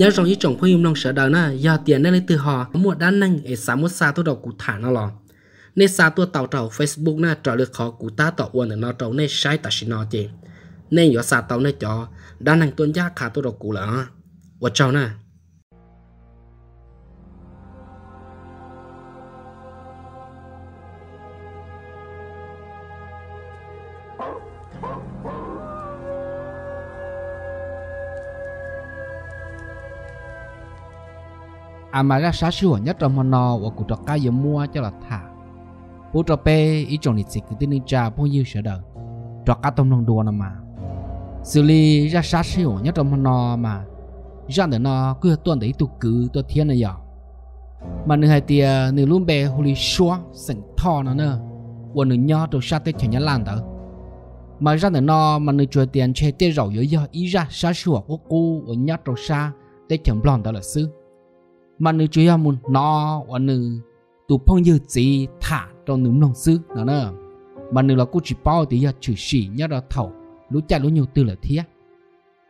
ยาจองยี่จงพยุมลงเสดาวน่ะยาเตียนได้เลยตือหอมวดด้านหนึ่งไอสามุสซาตัวดอกกูถานนั่นหรอในซาตัวเต่าเต่าเฟซบุ๊กน่ะจอดเลือกขอกูต้าต่ออ้วนหรือนอเต่าในใช้ตัดชินอเจในยอดซาเต่าในจอ ด้านหนึ่งตัวยาขาตัวดอกกูเหรอว่าเจ้าน่ะ amara sa su nhất trong hono và cụ trọ ca giờ mua cho là thả bố trọc pe ý chọn lịch sử cứ tin cha bao như sợ đời trọ ca tông nông đùa nè mà xử lý ra sa su nhất trong hono mà ra nữa nó cứ tuần đấy tụ cứ tôi thiên này giờ mà nữ hai tia nữ luôn bè hồ lý xóa sẵn thò nó nè và nữ nhỏ trọ sa tết chả nhá làm đó mà ra nữa nó mà nữ chuột tiền chơi tê rầu yếu yếu ý ra sa su của cô và nhất trọ sa tết chẳng blond đó là sư mà nữ chủ yếu muốn nó và nữ tụ phong dư gì thả trong nữ nông sư nó nè mà nữ là cô chỉ bao thì giờ chữ sĩ nhớ là thầu lũ chạy lũ nhiều từ là thiết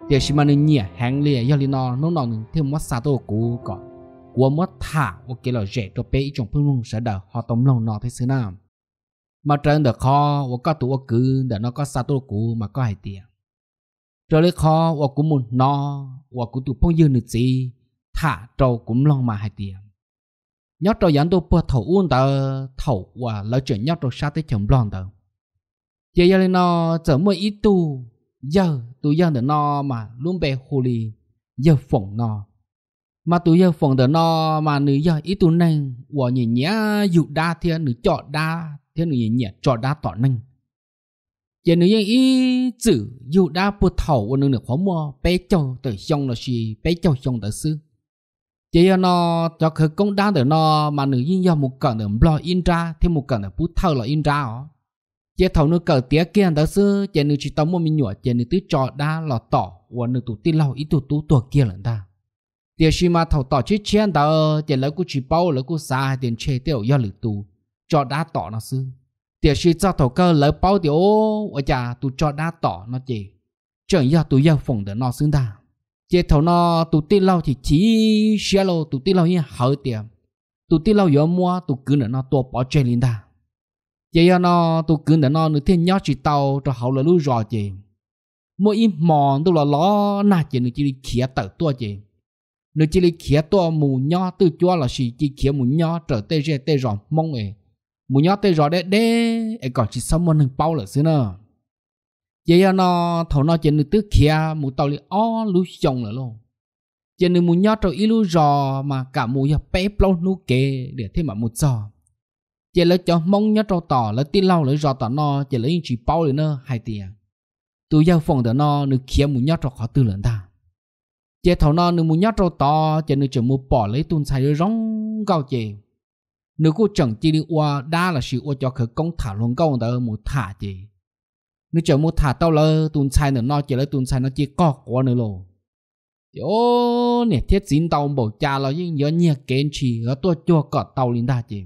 thì chỉ mà nữ nhẹ hàng lìa giờ lì nó nó nó thêm mất xa tổ cũ còn của mất thả và cái là rẻ cho bé trong phương mông sẽ đỡ họ tống lòng nó thế xứ nào mà trên được kho và có tụ cứ để nó có xa tổ cũ mà có hai tiền trở lấy kho và cũng muốn nó và cũng tụ phong dư nữ gì thả trâu cũng long mà hai tiền nhớ trâu dẫn tôi bơ thầu uôn tờ thầu và lỡ chuyện nhớ trâu sa tới chồng lon tờ giờ giờ nó giờ mua ít tu giờ tôi giờ được nó mà luôn bề hồ lì giờ phỏng nó mà tôi giờ phỏng được nó mà nữ giờ ít tu nâng và nhìn nhá dụ đa thiên nữ chọn đa thiên nữ nhìn nhá chọn đa tỏ nâng giờ nữ yên ít chữ dụ đa bơ thầu và nữ nữ khó mua bé châu tới xong là gì bé châu xong tới sư chỉ nó cho khởi công đan để nó mà nữ yên do một cận để lo in ra thì một cận để bút thơ là in ra ó chỉ thầu nữ cờ tía kia đó xưa, chỉ nữ chỉ tao mua mình nhựa chỉ nữ tứ trò đa là tỏ và nữ tụ tin lâu ít tụ tụ tụ kia lần ta tiếc khi mà thầu tỏ chết chen đó chỉ lấy cú chỉ bao lấy cú xa tiền chê tiêu do lử tụ trò đa tỏ nó xưa. tiếc khi cho thầu cờ lấy bao tiêu ở nhà tụ trò đa tỏ nó chỉ chẳng do tụ giao phòng để nó xứng đàng chế thầu nó tụ tí lâu thì chỉ xe lô tụ tí lâu như hở tiền tụ tí lâu giờ mua tụ cứ nữa nó tua bỏ chơi lên ta chế giờ nó tụ cứ nữa nó nửa thiên nhớ chỉ tàu cho hậu là lú rò chị mỗi im mòn tụ là ló na chị nửa chỉ đi khía tờ tua chị nửa chỉ đi khía tua mù nhó từ chúa là gì chỉ khía mù nhó trở tê rê tê rò mong ấy mù nhó tê rò đấy đấy ấy còn chỉ sống một thằng bao là xưa nữa chỉ vậy nó thầu nó trên nước tứ kia một tàu li ó lú chồng là luôn trên nước mù nhót rồi ilu rò mà cả mù ya bé plau nu kê để thêm mà một giò chỉ là cho mong nhát rồi tỏ là tin lâu lấy rò tỏ nó chỉ là chỉ bao lên nó hai tiền tôi giao phòng đó nó nước kia mù nhát rồi khó tư lớn ta chỉ thầu nó nước mù nhát rồi tỏ chỉ nước chỉ một bỏ lấy tuôn xài rồi rong gạo chè nửa cô chẳng chỉ đi qua đa là sự qua cho khởi công thả luôn câu đó mù thả chè nó chờ mua thả tao lơ tuần sai nữa nó chờ lơ tuần sai nó chỉ có quá nữa lô ô nè thiết dính tao bảo cha lo nhưng nhớ nhẹ kén chỉ nó tôi cho cọt tao lên ta chứ,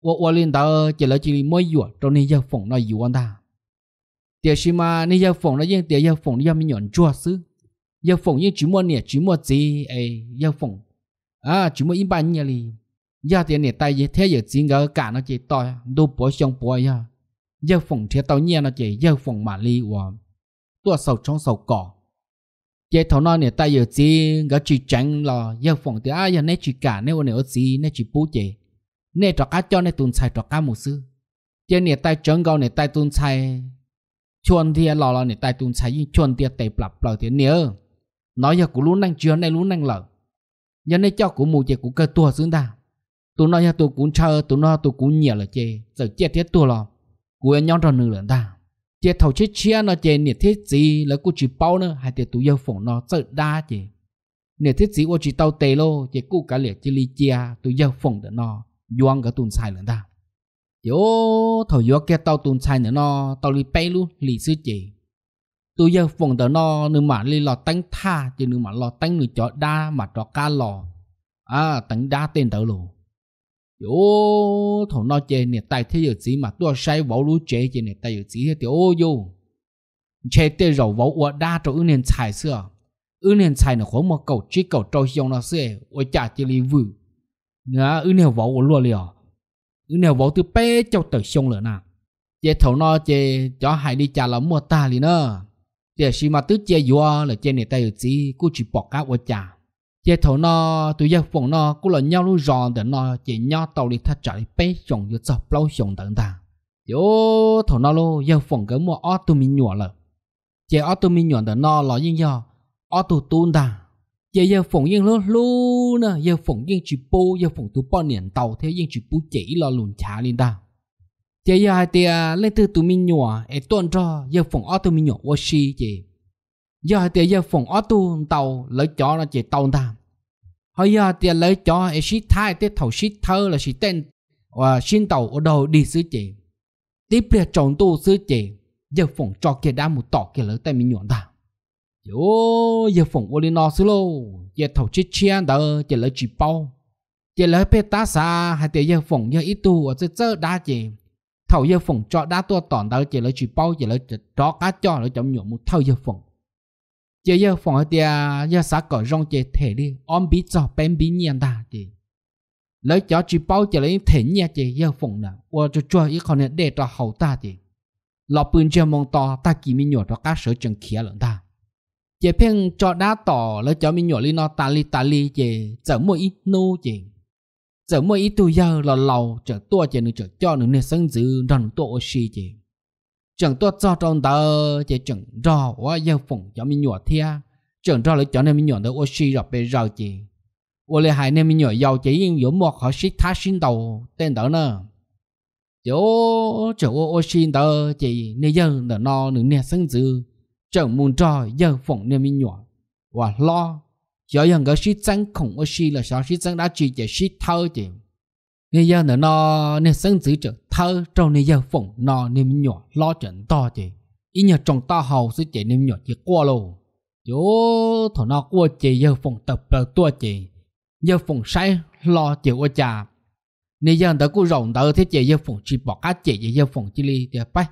ô ô lên tao chờ lơ chỉ mới vừa trong này giờ phòng nó vừa ta tiếc gì mà này giờ phòng nó nhưng tiếc giờ phỏng nó giờ mình nhọn chua xứ giờ phỏng nhưng chỉ mua nè chỉ mua gì ấy giờ phỏng, à chỉ mua im bán nhà li giờ tiền nè tay thế giờ chỉ ngờ cả nó chỉ to đồ bỏ xong bỏ ya giờ phụng thiết tao nhiên là chỉ giờ phụng mà li của tua sầu trong sầu cỏ chế thảo nói này tay giờ chi gã chỉ tránh là giờ phụng thì ai giờ nè chỉ cả nè nè ở gì nè chỉ bố chế nè trọ cá cho nè tuần xài trọ cá một sư chế này tay trống gạo này tay tuần xài chuồn thì lò lò này tay tuần xài nhưng chuồn thì tệ lập blập thì nè nói giờ cũng luôn năng chưa nay luôn năng lợ giờ nè cho cũng mù chế cũng cơ tua xuống ta tụi nó giờ tụi cũng chờ tụi nó tụi cũng nhiều là chế giờ chết thiết tua lò của nhóm tròn nửa lần ta chỉ thầu chết chia nó chỉ nhiệt thiết gì là cô chỉ bao nữa hay tiền túi yêu phồng nó sợ đa chỉ nhiệt thiết gì cô chỉ tàu tề lô chỉ cô cả liệt chỉ li chia túi yêu phồng để nó doang cả tuần sai lần ta yo thầu yo kia tàu tuần sai nữa nó tàu li bay luôn li sư chỉ túi yêu phồng đó nó nửa mà li lò tánh tha chỉ nửa mà lò tánh nửa chó đa mà chó cá lò à tánh đa tiền tàu luôn yo thằng no chơi nè tay thế giờ chỉ mà tôi sai vỗ lú chơi chơi nè tay giờ chỉ thế tiểu ô yo chơi tê rầu vỗ ua đa cho ưng nền xài xưa ưng nền xài nó khó mà cầu chỉ cầu trâu xiong nó xưa ua chả chơi li vu, nữa ưng nền vỗ ua lúa liền ưng nền vỗ từ bé cho tới xiong lửa nà chơi thằng no chơi cho hai đi chả là mua ta li nữa chơi xí mà tứ chơi vua là chơi nè tay giờ chỉ cô chỉ bỏ cá ua chả giờ thổ nó tụi giờ phong nó cũng là nhau luôn giòn để nó chỉ nhau tàu đi thắt chạy bé chồng giờ sập lâu chồng tận ta yo thổ nó luôn giờ phong cái mua ô tô mình nhọn lợ giờ ô tô mình nhọn để nó là yên giờ ô tô tuôn ta giờ giờ phong yên luôn luôn nè giờ phong yên chỉ bố giờ phong tụi bao niệm tàu thế yên chỉ bố chỉ là lùn chả lên ta giờ giờ hai tia lên từ tụi mình nhọn ấy tuần cho giờ phong ô tô mình nhọn washi chị giờ thì giờ phòng ở tu tàu lấy chó là chỉ tàu ta hồi giờ thì lấy chó ấy shit thai tiếp thầu xí thơ là xí tên và xin tàu ở đầu đi xứ chị tiếp biệt chọn tu xứ chị giờ phòng cho kia đã một tỏ kia lấy tay mình nhọn ta yo giờ phòng ô lino xứ lô giờ thầu chết chia đỡ chỉ lấy chỉ bao chỉ lấy pe tá xa hay thì giờ phòng giờ ít tu ở dưới dưới đá chị thầu giờ phòng cho đá tua tòn đỡ chỉ lấy chỉ bao chỉ lấy cho cá cho lấy chấm nhọn một thầu giờ phòng giờ giờ phòng thì giờ xã cỏ rong chơi thể đi om bí cho bên bí nhiên ta chị lấy cho chỉ bao giờ lấy thể nhẹ chị giờ phòng nè và cho cho ý con này để cho hậu ta chị lọ bún chơi mong to ta kỳ mi nhỏ cho cá sữa chân kia lận ta chị phèn cho đá to, lấy cho mi nhỏ lên nó ta li ta li chị chở mua ít nô chị chở mua ít tu giờ là lầu chở tua chị nữa chở cho nữa nên sân dữ rằn tổ xì chị chẳng tôi cho trong tờ chỉ chẳng rõ quá giờ phụng cho mình nhỏ thia chẳng rõ lấy cho nên mình nhỏ tới ô xì rập bề chị ô lê hai nên mình nhỏ giàu chỉ yên yếu một họ xích thá xin đầu tên tớ nè chỗ chỗ ô xì tờ chỉ nên giờ nở no nửa nè sân dư chẳng muốn cho giờ phụng nên mình nhỏ và lo cho rằng cái xích trắng khủng oxy là sao xích trắng đã chỉ chỉ xích thơ chị nè giờ nữa nó nên sân dữ trở thơ trong nè giờ phụng nó nè nhỏ lo chuyện to chị ý nhờ trong to hầu sẽ chị nè nhỏ chỉ qua lô chỗ thọ nó qua chị giờ phụng tập bờ tua chị giờ phụng say lo chịu qua cha nè giờ đỡ cô rộng đỡ thế chị giờ phụng chỉ bỏ cá chị giờ phụng chỉ li thì bay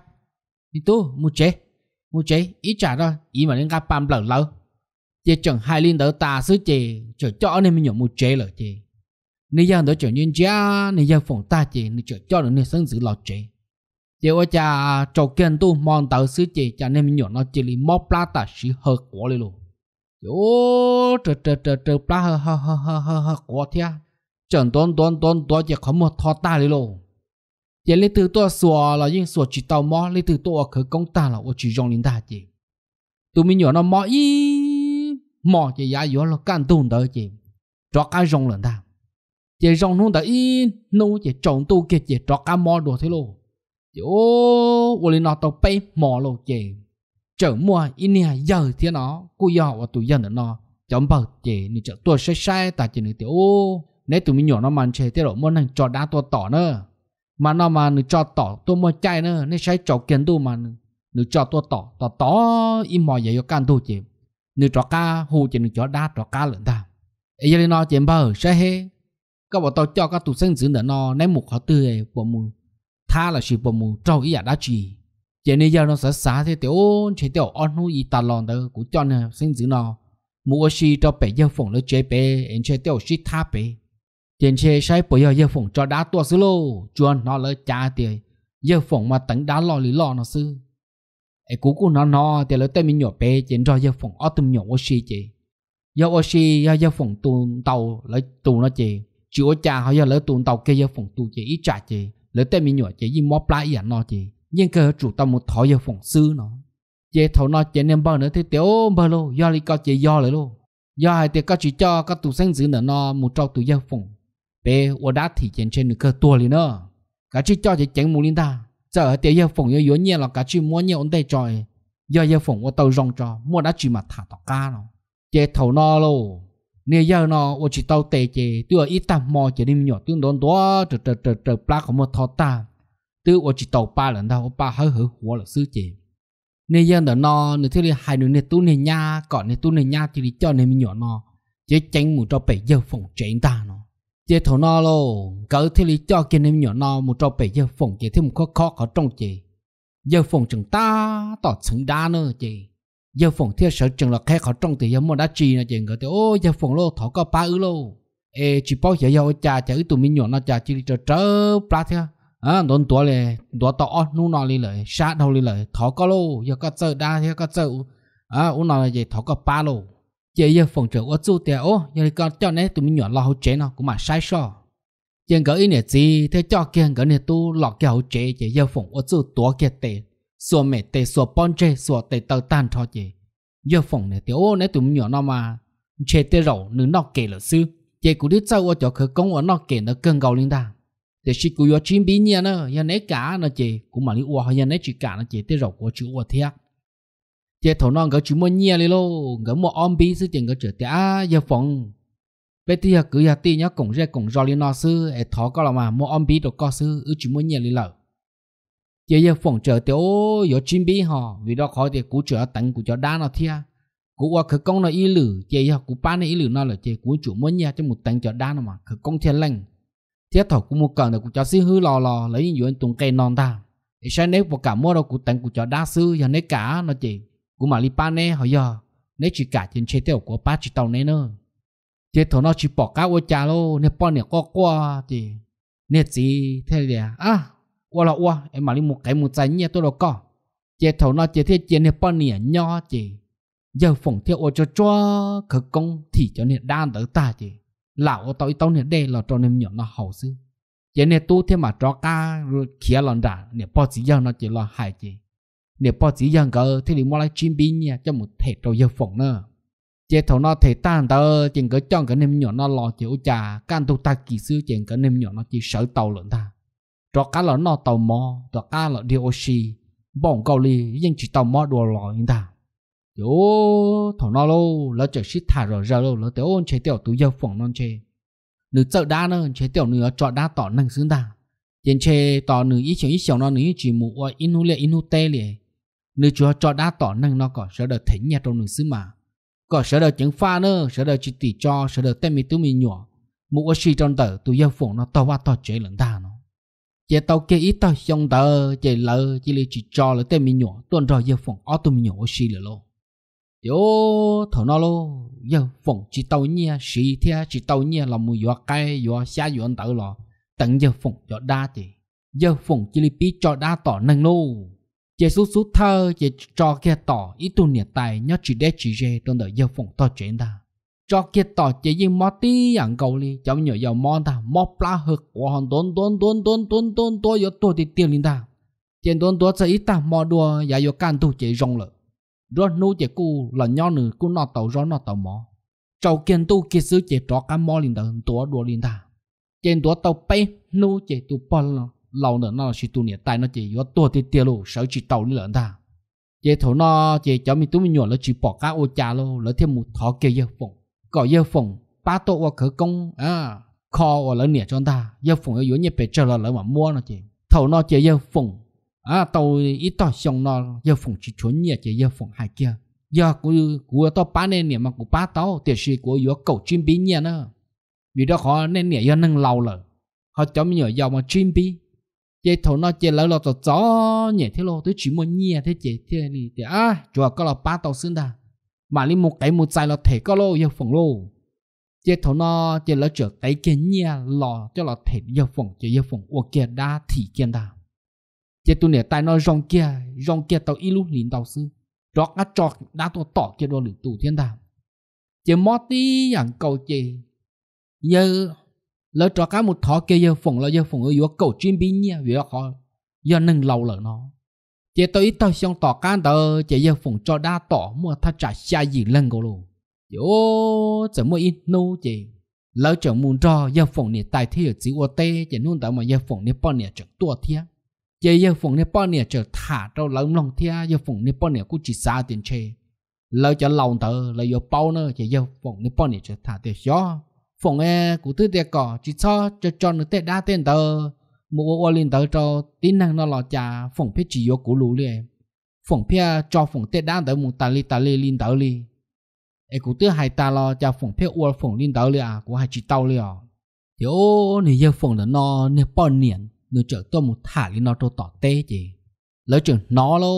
đi tu mu chế mu chế ý trả đó ý mà nên gặp bám lỡ lỡ chị chẳng hai liên đỡ ta sứ chị chờ cho nên mình nhỏ mua chế lỡ chị cho nên ta được giữ lo 你要多少人家，你要放大姐，你就叫人你生子老姐。chị ở cha cho kênh tu mòn tàu sư chị cha nên mình nhỏ nó chỉ li mò pla ta sĩ hơ quá li luôn chị ô trời trời trời trời pla hơ hơ hơ hơ hơ hơ quá thia chẳng đón đón đón đón chỉ không một thọ ta li luôn chị li từ tua sùa là những sùa chỉ tàu mò li từ ở khởi công ta là ở chỉ dòng linh ta chị Tu mình nhỏ nó mò y mò chị giá yếu là can tu đỡ chị cho cái dòng lần ta chỉ rong nung ta in nung chỉ trồng tu kia chỉ trọt cá mò đồ thế lô chỗ vô lý nó tàu bay mò lô chỉ chở mua in nè giờ thế nó cô giờ và tụi dân ở nó chấm bờ chỉ nị chợ tua sai sai ta chỉ nị tiểu nếu tụi mình nhỏ nó màn chơi thế rồi muốn hàng cho đá tua tỏ nữa mà nó mà nị cho tỏ tua mua chai nữa nên sai trò kiến tu mà nị cho tua tỏ tỏ tỏ im mò vậy cho can tu chỉ nị trò cá hù chỉ nị trò đá trò cá lợn ta ấy giờ nó chỉ bờ sai hết các bọn tao cho các tụ sinh dưỡng đỡ nó ném một họ tư ấy bọn mù tha là sự bọn mù trâu ý à đã chỉ giờ này giờ nó sẽ xả thế tiểu chế tiểu ăn nu y tà lòn đó cũng cho nè sinh dưỡng nó mua xì cho bảy giờ phòng nó chế bé em chế tiểu xí tha bé trên chế sai bảy giờ giờ phòng cho đá tua sư lô chuan nó lỡ cha tiền giờ phòng mà tấn đá lo lý lo nó sư ai cũng cũng nó nó tiền lỡ tay mình nhỏ bé trên cho giờ phòng ở tụm nhỏ ô xì chế giờ ô xì giờ giờ phòng tụ tàu lấy tụ nó chế chúa cha họ giờ lỡ tụn tàu kia giờ phòng tụ chỉ ít trả chỉ lỡ tên mình nhỏ chỉ gì mò lại yên nó chỉ nhưng cơ chủ tao một thọ giờ phòng sư nó chế thầu nó chế nem bao nữa thế tiểu bơ lô do lý có chế do lại lô do hai tiệc có chỉ cho các tụ sinh giữ nữa nó một trâu tụ giờ phòng bé ở đá thì trên trên cơ tua liền nữa cả chỉ cho chỉ chén mù linh ta giờ tiệc giờ phòng giờ yếu nhiên là cả chỉ muốn nhiều ông đây trời giờ giờ phòng ở tàu rong cho, mua đá chỉ mà thả tọt ca nó chế thầu nó lô nè giờ nó ô chỉ tàu tè chế tôi ở ít tạm mò chỉ đi nhỏ tương đón đó trở trở trở trở pla có một thọ ta tôi ô chỉ tàu ba lần đâu ba hơi hơi là sư chế nè giờ nó nó nè thế là hai đứa nè tu nè nha còn nè tu nè nha thì đi cho nè mình nhỏ nó chế tránh một trò bảy giờ phòng tránh ta nó chế thổ nó lô cỡ thế là cho kia nè mình nhỏ nó một trò bảy giờ phòng chế thêm một khó khó ở trong chế giờ phòng chúng ta tỏ xứng đa nữa chế giờ phòng thiệt sợ chừng là khai khó trong thì giờ mua đã chi là chuyện cái thì ô giờ phòng lô thọ có ba ư lô ê chỉ bao giờ giờ cha chả tụi mình nhỏ nó cha chỉ cho trớ ba thế à đón tuổi này tuổi tọ nu nó đi lợi sát đầu đi lợi thọ có lô giờ có sợ đa thế có sợ à u nó là gì thọ có ba lô giờ giờ phòng trưởng ở chỗ tiệt ô giờ con cho nên tụi mình nhỏ lo hậu chế nó cũng mà sai so chuyện cái ý này gì thế cho kia cái này tu lọ kia hậu chế giờ giờ phòng ở chỗ tuổi kia tệ sủa mẹ tê sủa bon chê sùa tê tơ tan cho chị giờ phòng này tiểu ô này tụi nhỏ nó mà chê tê rổ nữ nó kể là sư chị cũng đi sau ở chỗ khởi công ở nó kể nó cơn gầu linh đàng để chị cũng có chim bí nhiên nữa nhà nấy cả nó chị cũng mà đi uo nhà nấy chỉ cả nó chị tê rổ của chữ uo thiệt chị thổ non gỡ chữ mua nhiên đi lô gỡ mua om bí sư tiền gỡ chữ tê à giờ phòng bây giờ cứ giờ tì nhá cổng ra cổng rò lên nó sư ế thó có là mà mua om bí đồ có sư ư chỉ mua nhiên đi lợ chỉ giờ phòng chờ thì ô giờ chuẩn bị họ vì đó khỏi thì cú chờ tặng cú chờ đa nó thia cú qua khởi công nó y lử chỉ giờ cú ba này y lử nó là chỉ cú chủ muốn nhà cho một tặng cho đa nó mà khởi công thiên lành thiết thọ cú một cần được cú cho xí hư lò lò lấy nhiều anh tung cây non ta để sao nếu một cả mua đâu cú tặng cú chờ đa sư giờ nếu cả nó chỉ cú mà li ba này họ giờ nếu chỉ cả trên chế tiểu của ba chỉ tàu này nữa chế thọ nó chỉ bỏ cá ô cha lô nếu bỏ nè có qua thì nè gì thế là à qua là qua em mà đi một cái một trái nhia tôi đâu có chế thầu nó chế thế chế này bao nỉa nho chị giờ phỏng theo ô cho cho khờ công thì cho nên đan tới ta chị lão ô tao tao nên đây là cho nên nhỏ nó hậu sư chế này tu thế mà cho ca rồi kia lần đã nè bao chỉ giờ nó chỉ là hại chị nè bao chỉ giờ cơ thì đi mua lại chim bí nha cho một thể trâu giờ phỏng nữa chế thầu nó thể tan tờ chừng cái chọn cái nem nhỏ nó lo chịu trà can tu ta kỳ sư chừng cái nem nhỏ nó chỉ sợ tàu lợn ta cho cá lợn nó tàu mò cho cá lợn đi oxy bỏng cầu lì nhưng chỉ tàu mò đùa lò như ta yo thằng nó lâu, lỡ chơi shit thả rồi giờ lô lỡ tiểu ôn chế tiểu túi dâu phỏng non chế nữ chợ đa nó chế tiểu nữ chọn đa tỏ năng xứng ta tiền chế tỏ nữ ít chiều ít chiều nó nữ chỉ mù ở inu lệ inu tê liền. nữ chúa chọn đa tỏ năng nó có sợ đợt thỉnh nhà trong nữ xứ mà có sợ đợt chứng pha nữa sợ đợt chỉ tỷ cho sợ đợt tên mi tú mi nhỏ mũ ở xì trong tờ túi dâu phỏng nó to qua to chế lớn ta chế tàu kia ít tàu xong tờ chế lỡ chỉ lấy chỉ cho là tên mình nhỏ tuần rồi giờ phòng ô tô mình nhỏ xì lỡ lô yo thở nó lô giờ phòng chỉ tàu nhia xì thia chỉ tàu nhia là mùi gió cây gió xa gió tờ lò tận giờ phòng gió đa thì giờ phòng chỉ lấy bí cho đa tỏ nâng lô chế số số thơ chế cho kia tỏ ít tu nhiệt tài nhớ chỉ để chỉ dê tuần đợi giờ phòng to chuyện ta cho kia tỏ chỉ gì mò tí ăn cầu li cháu nhớ giàu mò ta mò pla hực của hòn tốn tốn tốn tốn tốn tốn tôi yo tôi thì tiền linh ta tiền tốn tôi sẽ ít ta mò đùa giả yo can tu chỉ rong lợ rồi nu chỉ cu là nho nữ cú nọ tàu rồi nọ tàu mò cháu kiên tu kia sư chỉ trọ cá mò linh ta tôi đùa linh ta tiền tôi tàu bay nu chỉ tu pon lâu nữa nó chỉ tu nhiệt tại nó chỉ yo tôi thì tiền lù sợ chỉ tàu linh lợn ta chỉ thổ nó chỉ cháu mình tu mình nhổ nó chỉ bỏ cá ô chà lô lỡ thêm một thọ kia giờ phụng có yêu phụng ba tổ và khởi công à kho và lỡ nẻ cho ta yêu phụng yêu nhẹ bể chờ là lỡ mà mua nó chị thầu nó chị yêu phụng à tàu ít tàu xong nó yêu phụng chỉ chuẩn nhẹ chị yêu phụng hai kia giờ của của tao ba nên nẻ mà của ba tao tiền sĩ của yêu cầu chim bí nhẹ nữa vì đó họ nên nẻ yêu nâng lâu rồi họ cho mình nhở dòng mà chim bí chị thầu nó chị lỡ là tao gió nhẹ thế lo tôi chỉ muốn nhẹ thế chị thế thì à chùa có là ba tàu xứng ta mà li một cái một dài là thể có lô giờ phong lô chết thổ nó chết là trở cái kiến nhà lò cho là thể giờ phong chế giờ phòng ô kia đa thì kiến đa chết tu nè tai nó rong kia rong kia tao ilu lín tao sư rọt ngắt trọt đá tao tỏ kia đồ lửa tù thiên đàng chế mót tí dạng cầu chế giờ lỡ trọ cá một thọ kia giờ phòng là giờ phòng ở giữa cầu chuyên bí nhà vì họ giờ nâng lâu lỡ nó chỉ tôi ít tao xong tỏ can tờ chỉ giờ phụng cho đa tỏ mua tha trả xa gì lần gồ lù yo chỉ mua ít nô chỉ lỡ chờ muốn cho giờ phụng nè tài thi ở chỉ ô tê chỉ nôn tao mà giờ phụng nè bao nè chẳng tua thia chỉ giờ phụng nè bao nè chờ thả trâu lấm lòng thia giờ phụng nè bao nè cũng chỉ xa tiền chê lỡ chờ lòng tờ lỡ giờ bao nữa chỉ giờ phụng nè bao nè chờ thả tiền gió phụng e cũng thứ tiền cỏ chỉ cho cho cho nó tệ đa tiền tờ một ô linh tới cho tính năng nó là cha phòng phía chỉ yếu cũ lũ liền phòng phía à, cho phòng tết đang tới một tà li tà li linh tới li ấy cũng tứ hai ta lo cha phòng phía ô phòng linh tới li à cũng hai chỉ tao li à thì ô nè giờ phòng nó nè bao niên nè chợ tôi một thả li nó cho tỏ tê gì lỡ chuyện nó lô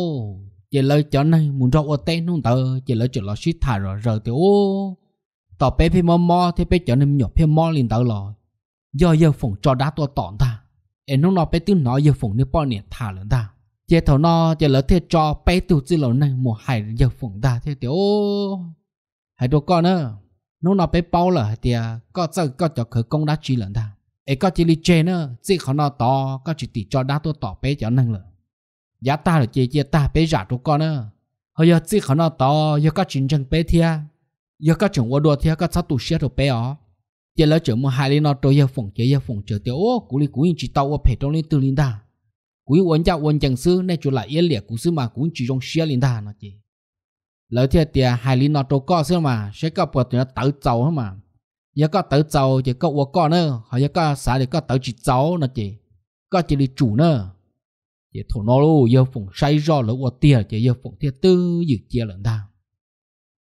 chỉ lỡ chợ này muốn cho ô tê nung tới chỉ lỡ chuyện lo xí thả rồi rồi thì ô tỏ bé phía mò mò thì bé chợ này nhọc phía mò linh tới lo do giờ phòng cho đá tôi tỏn ta em nó nó bé tiêu nó giờ phụng nếu bọn nè thả lớn ta chế thầu nó chế lỡ thế cho bé tiêu chỉ lỡ này một giờ phụng ta thế tiểu hải đồ con nữa nó nó bé bao là thì à, có sợ có cho khởi công đã chỉ lớn ta ấy có chỉ lý chế nữa chỉ khó nó to có chỉ tỷ đã tôi tỏ bé cho năng lợ giá ta là chế chế ta bé giả đồ con nữa hồi giờ chỉ nó to giờ có chính chân bé thia giờ có chồng qua đồ thia có sao tụ xe đồ bé ó giờ lỡ chở một hai lên nó trôi giờ phòng chế giờ phòng chờ tiêu ô cú li cú nhìn chỉ tàu ở phải trong lên từ linh ta cú in uốn chào uốn chẳng sư nên chủ lại yên liệt cú sư mà cú in chỉ trong xe linh đà nó chỉ lỡ thiệt tiệt hai linh nó trôi co sư mà sẽ có bờ tụi nó tự tàu hả mà giờ có tự tàu giờ có uo co nữa họ giờ có xã thì có tự chỉ tàu nó chỉ có chỉ đi chủ nữa giờ thổ nó luôn giờ phòng say do lỡ uo tiệt giờ giờ phồng thiệt tư dự chia lần ta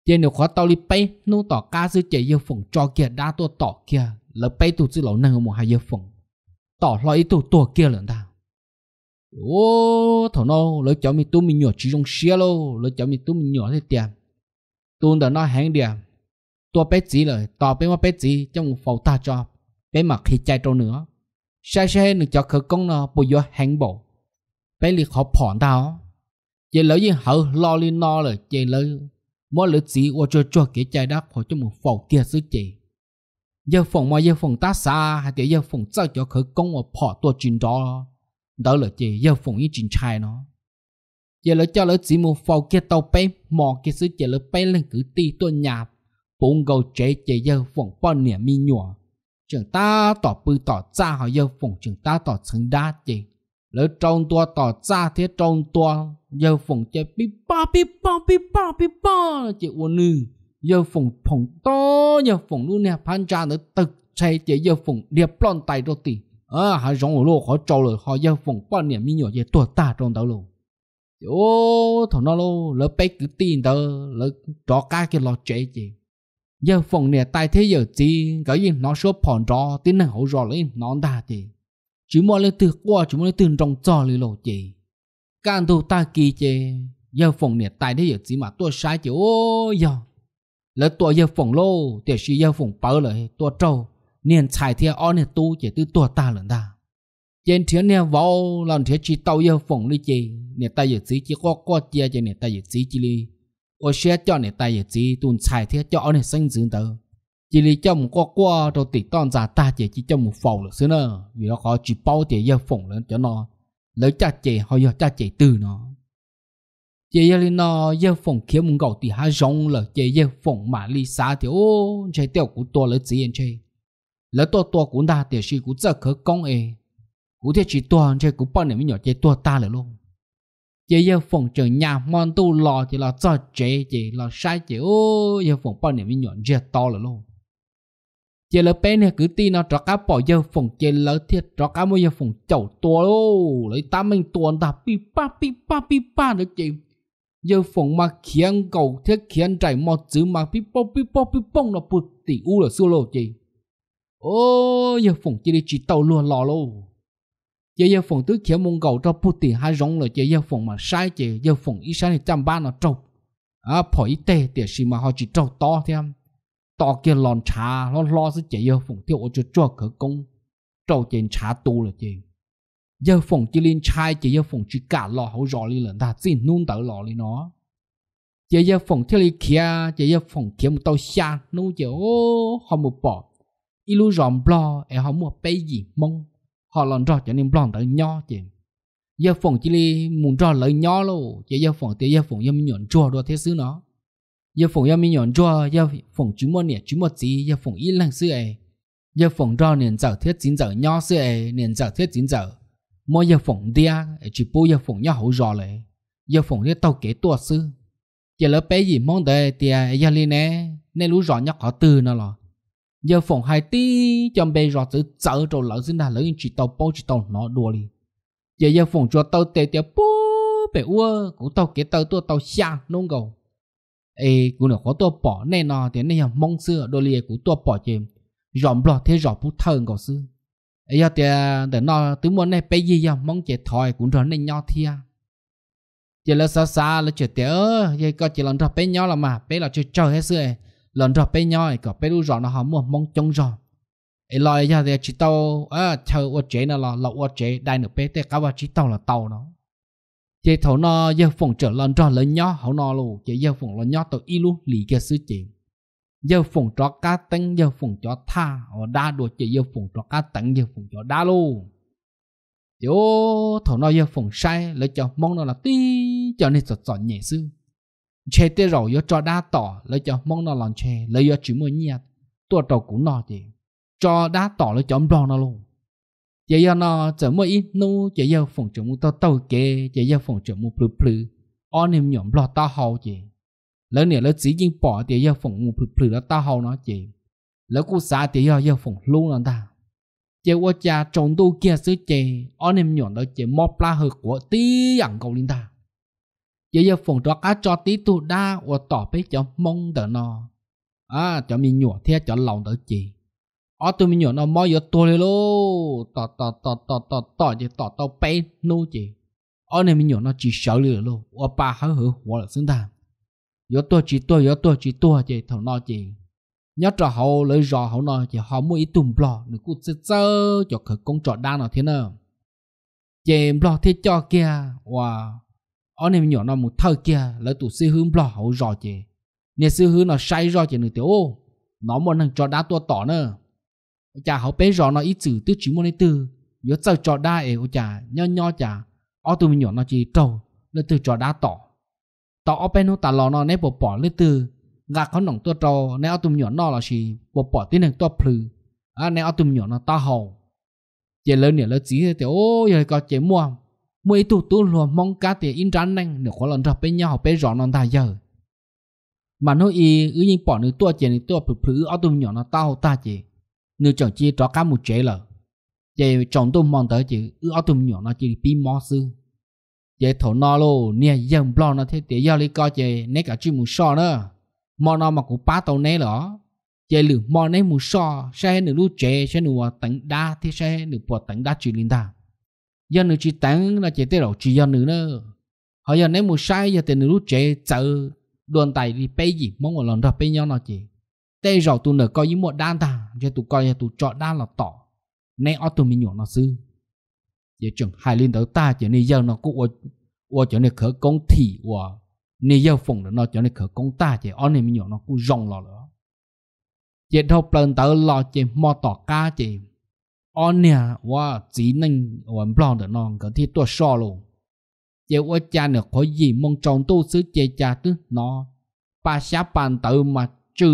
giờ nếu khó tao đi bay nó tỏ cá dư chạy yêu phồng cho kia đa tua tỏ kia lỡ bay tụt dư lẩu năng một hai yêu phồng tỏ lo tụt tụ kia lần ta ô thằng nó lấy cháu mình tụ mình nhỏ chỉ trong xe lô lấy cháu mình tụ mình nhỏ thế tiền tụ đã nó hẹn điểm tua bé gì rồi tỏ bé mà bé gì trong một phòng ta cho bé mặc khi chạy trâu nữa xe xe được cho khởi công nó bồi vô hẹn bộ bé liệt họ phỏn tao vậy lấy gì hở lo li no rồi vậy lấy mỗi lữ sĩ ô cho cho cái trái đất họ cho một phẩu kia sư chế, giờ phòng mà giờ phòng ta xa hay thì giờ phòng sao cho khởi công ở họ tổ chuyện đó đó là chế giờ phòng như chuyện chai nó giờ lỡ cho lỡ chỉ một phẩu kia tàu bé mò kia sư chế lỡ bé lên cứ ti tua nhà bốn gầu chế chế giờ phòng bao nẻ mi nhủa chúng ta tỏ bư tỏ ra họ giờ phòng chúng ta tỏ xứng đa chế lỡ trong tua tỏ ra thế trong tua giờ phòng chơi pi pa pi pa pi pa pi pa chị uốn nư giờ phòng phòng to giờ phòng luôn nè phan cha nữa tự chạy chị giờ phòng đẹp lon tay đôi tì à hai giống ở lô họ trâu rồi họ giờ phòng quan niệm mi nhỏ về tua ta trong đầu luôn ô thằng nó lô lỡ bé cứ tin đó lỡ đó cá cái lo chạy chị giờ phòng nè tay thế giờ gì cái gì nó số phòn rõ tin năng hậu rõ lên nó ta chị chỉ mua lấy từ qua chỉ mua lấy từ trong cho lì lộ chị càng tu ta kỳ chê giờ phòng này tại thế giờ chỉ mà tôi sai chữ ô giờ lỡ tôi giờ phòng lô tiểu sĩ giờ phòng bớ lại tôi trâu niên xài thiệt o nè tu chỉ từ tôi ta lần ta trên thiên này vào lần thế chỉ tàu giờ phòng đi chị nè ta giờ chỉ chỉ có có chia cho nè ta giờ chỉ chỉ đi ô xe cho nè ta giờ chỉ tuần xài thiệt cho nè sinh dưỡng tới chỉ lý chồng qua qua đầu tỷ toàn giả ta chỉ chỉ chồng một phòng được xưa nè vì nó có chỉ bao chỉ giờ phòng lên cho nó lấy cha chỉ họ giờ cha chỉ từ nó chỉ giờ lên nó giờ phòng kiếm một gạo thì hai rong là chỉ giờ phòng mà lý xa thì ô chạy tiêu của to lấy gì anh chơi lấy to tôi cũng đa thì chỉ cũng rất khờ công ấy cũng thế chỉ tôi anh chơi cũng bao nhiêu nhỏ chơi to ta là luôn chỉ giờ phòng trường nhà mòn tu lò chỉ là cho chế chỉ là sai chị ô giờ phòng bao nhiêu nhỏ chơi to là luôn chế lỡ bé này cứ ti nó trọc cá bỏ giờ phòng chế lỡ thiệt trọc cá bây giờ phòng chậu tua lô lấy ta mình tuần ta pi pa pi pa pi pa được chị giờ phòng mà khiến cầu thiết khiến chảy mọt chứ mà pi po pi po pi pong nó bụt tỷ u là xô lô chế ô giờ phòng chế đi chỉ tàu luôn lò lô giờ giờ phòng tứ khiến mông cầu cho bụt tỷ hai rong là chị giờ phòng mà sai chế giờ phòng ít sai thì trăm ba nó trâu à phổi tê tiền gì mà họ chỉ trâu to thêm to kia lon trà nó lo sẽ chạy giờ phụng tiêu cho chỗ cho khởi công trâu chén trà tu là chén giờ phụng chỉ liên chai chỉ giờ phụng chỉ cả lò hậu rõ lên lần ta chỉ nung tới lò lên nó chỉ giờ phụng theo li kia chỉ giờ phụng kia một tàu xa nung chỉ ô họ một bỏ ilu rộm blo e họ mua bay gì mong họ lon rõ cho nên blo tới nho chén giờ phụng chỉ lên muốn rõ lời nho luôn chỉ giờ phụng thì giờ phụng giờ mình nhuận chua đồ thế xứ nó giờ phòng giờ mình nhọn cho giờ phòng chú mua nè chú mua gì giờ phòng ít lăng xưa ấy giờ phòng rau nền dở thiết chín dở nho xưa ấy nền dở thiết chín dở mỗi giờ phòng dia chỉ bố giờ phòng nhau hậu rò lại giờ phòng thiết tàu kế tua xưa giờ lỡ bé gì mong đợi thì giờ lên nè nè lú rõ nhau họ từ nó lò giờ phòng hai tí chồng bé rõ chữ chở rồi lỡ xin là lỡ chỉ tàu bố chỉ tàu nó đùa đi giờ giờ phòng cho tàu tè tè bố bé ua cũng tàu kế tàu tua tàu xa nông cầu ấy cũng có tua bỏ nên nó thế này mong xưa đôi lìa cũng tua bỏ chìm rộm lo thế rộm bút thơ ngọc xưa ấy thì à, để nó tứ muốn này bây giờ mong chế thòi cũng rồi nên nhau thia à? chỉ là xa xa là chuyện tớ vậy có chỉ lần rồi bé nhau là mà bé là chơi chơi hết xưa lần rồi bé nhau có bé đu rộm nó họ mua mong trông rộm ấy lo thì chỉ tàu à chờ ô nó là lậu ô đại nữa bé thế cả ba chỉ tàu là tàu nó chị thấu nó giờ phòng trở lên cho lớn nhỏ hậu nó luôn chị giờ phòng lớn nhỏ tôi y luôn lì kia sứ chị giờ phòng cho cá tính giờ phòng cho tha ở đa đồ chị giờ phòng cho cá tính giờ phòng cho đa luôn chỗ ô thấu nó giờ phòng sai lấy cho mong nó là tí cho nên sọt sọt nhẹ sư chè tê rồi giờ cho đa tỏ lấy cho mong nó là chè lấy giờ chỉ mới nhẹ tôi đầu cũng nó chị cho đa tỏ lấy cho ông nó luôn giờ giờ nó giờ mua ít nu giờ giờ phòng chống mu tao tao kê giờ giờ phòng chống mu plu plu ở niệm nhom lo tao hầu chị lỡ nè lỡ chỉ riêng bỏ giờ giờ phòng mu plu plu lo tao hầu nó chị lỡ cú xã giờ giờ giờ phòng luôn nó ta chị qua cha trồng tu kia xứ chị ở niệm nhom đó chị mọc la hực của tí dạng cầu linh ta giờ giờ phòng đó cá cho tí tu đa và tỏ bé cho mong đỡ nó à cho mình nhổ theo cho lòng đỡ chị ở ờ, tụi mình nhỏ nó mò giờ tôi lên lô tỏ tỏ tỏ tỏ tỏ tỏ chỉ tỏ tỏ nô chỉ ở ờ, này mình nhỏ nó chỉ sợ lừa lô ở ba hớ hử hoa là xứng đàn chỉ tôi giờ tôi chỉ tôi chỉ thằng nó chỉ nhớ trò hậu lấy rò hậu nó chỉ họ mua ít tùm bò nữa cũng cho khởi công trọ đang nào thế nào chỉ bò thế cho kia wow ở ờ, này mình nhỏ nó một thơ kia lấy tụ sư hướng bò hậu rò chỉ nè sư hướng nó sai rò chỉ nữa tiểu nó muốn thằng trọ đá tua tỏ nữa cha họ bé rõ nó ít chữ tiêu chữ môn từ yo sau trò đa ấy ô cha nho nho chả ô tụi mình nhỏ nó chỉ trâu lên từ trò đa tỏ tỏ ô bé nó ta lò nó nè bỏ bỏ lên từ gà con nòng tua trâu nè ô tụi mình nhỏ nó là chỉ bỏ bỏ tiếng hàng tua plư à nè ô tụi mình nhỏ nó ta hầu chỉ lớn nè lớn chỉ thì ô giờ có chế mua mua ít tu tụt luôn mong cá thì in rắn nè nếu có lần ra bên nhau bé rõ nó ta giờ mà nó y ứ nhìn bỏ nữa tua chỉ nữa tua plư plư ô tụi mình nhỏ nó ta hầu ta chỉ nếu chọn chi cho cá một chế lợ chế chọn tôm mong tới chứ ư ở tôm nhỏ nó chỉ bị mò sư chế thổ nó lô nè dầm bò nó thế để giao lý co chế nè cả chi một sò nữa mò nó mà cũng ba tàu nè lỏ chế lử mò nè một sò sẽ nửa lưu chế sẽ nửa tận đa thế sẽ nửa bỏ tận đa chỉ linh ta giờ nửa chỉ tận là chế tế đầu chỉ giờ nửa nữa họ giờ nè một sai giờ tiền nửa lúc chế chợ đoàn tài đi bay gì mong một lần đó bay nhau nó chế. tế rõ tụi nửa coi như một đan ta cho tụ coi tụ chọn đa là tỏ nay ở tụ mình nhỏ nó sư giờ chẳng hai linh tới ta chỉ nên giờ nó cũng ở ở chỗ này khởi công thị ở nên giờ phòng nó chỗ này khởi công ta chỉ ở này mình nhỏ nó cũng rong lò nữa chỉ đâu lần tới lò chỉ mò tỏ ca chỉ ở nhà và chỉ nên ở blog được nó có thể tôi so luôn chỉ ở cha nữa có gì mong chồng tu sứ chế cha tức nó ba sáu bàn tự mà chứ